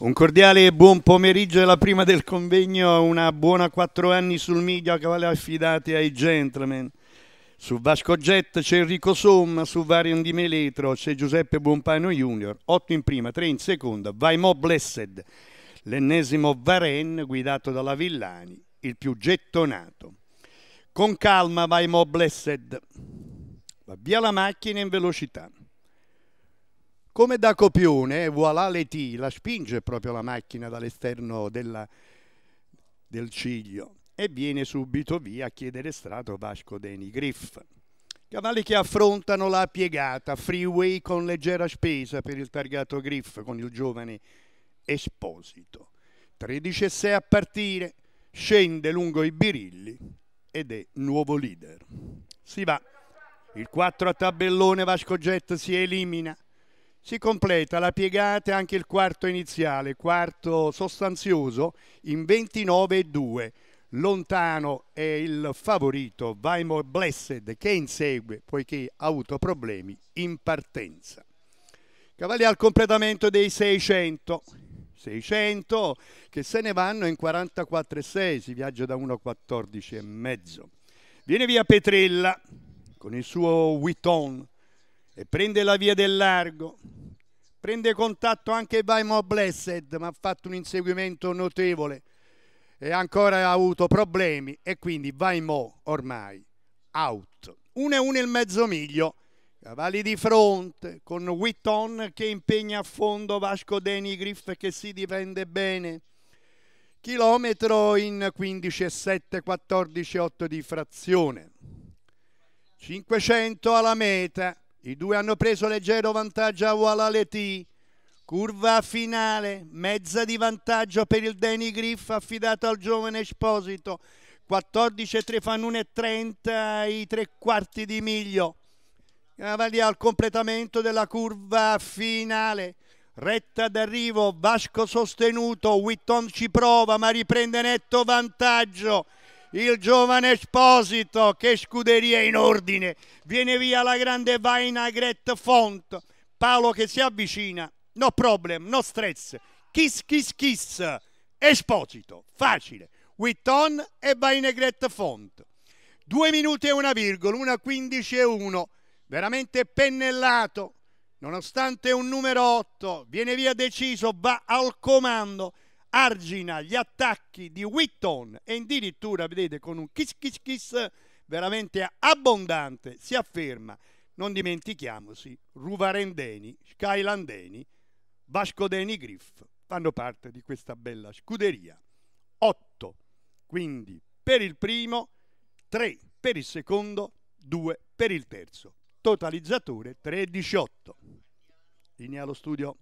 Un cordiale buon pomeriggio, è la prima del convegno, una buona quattro anni sul media cavalli affidati ai gentleman. Su Vasco Jet c'è Enrico Somma, su Varian di Meletro c'è Giuseppe Buompano Junior, 8 in prima, 3 in seconda, vai mo Blessed, l'ennesimo Varen guidato dalla Villani, il più gettonato. Con calma vai mo Blessed, va via la macchina in velocità. Come da copione, voilà Leti, la spinge proprio la macchina dall'esterno della, del ciglio e viene subito via a chiedere strato Vasco Deni Griff. Cavalli che affrontano la piegata, freeway con leggera spesa per il targato Griff con il giovane Esposito. 13 e 6 a partire, scende lungo i birilli ed è nuovo leader. Si va, il 4 a tabellone Vasco Jet si elimina, si completa la piegata anche il quarto iniziale, quarto sostanzioso in 29,2. Lontano è il favorito Vaimor Blessed che insegue poiché ha avuto problemi in partenza. Cavalli al completamento dei 600. 600 che se ne vanno in 44,6, si viaggia da 1,14 e mezzo. Viene via Petrella con il suo Witton e prende la via del largo. Prende contatto anche Baimo Blessed, ma ha fatto un inseguimento notevole e ancora ha avuto problemi e quindi Baimo ormai out. 1 e 1 il mezzo miglio, cavalli di fronte con Witton che impegna a fondo Vasco Deni che si difende bene. Chilometro in 15,7, 14,8 di frazione. 500 alla meta, i due hanno preso leggero vantaggio a Walaleti. Curva finale, mezza di vantaggio per il Danny Griff affidato al giovane Esposito. 14-3 fanno 1,30 i tre quarti di miglio. Cavalier al completamento della curva finale. Retta d'arrivo, Vasco sostenuto, Witton ci prova ma riprende netto vantaggio il giovane Esposito, che scuderia in ordine, viene via la grande Vainagret Font, Paolo che si avvicina, no problem, no stress, kiss kiss kiss, Esposito, facile, Witton e Vainagret Font. Due minuti e una virgola, una quindici e uno, veramente pennellato, nonostante un numero otto, viene via deciso, va al comando, argina gli attacchi di Whitton e addirittura, vedete, con un kiss kiss kiss veramente abbondante si afferma, non dimentichiamoci, Ruvarendeni, Skylandeni, Vasco Deni Griff fanno parte di questa bella scuderia. 8, quindi per il primo, 3 per il secondo, 2 per il terzo. Totalizzatore 3,18. Linea allo studio.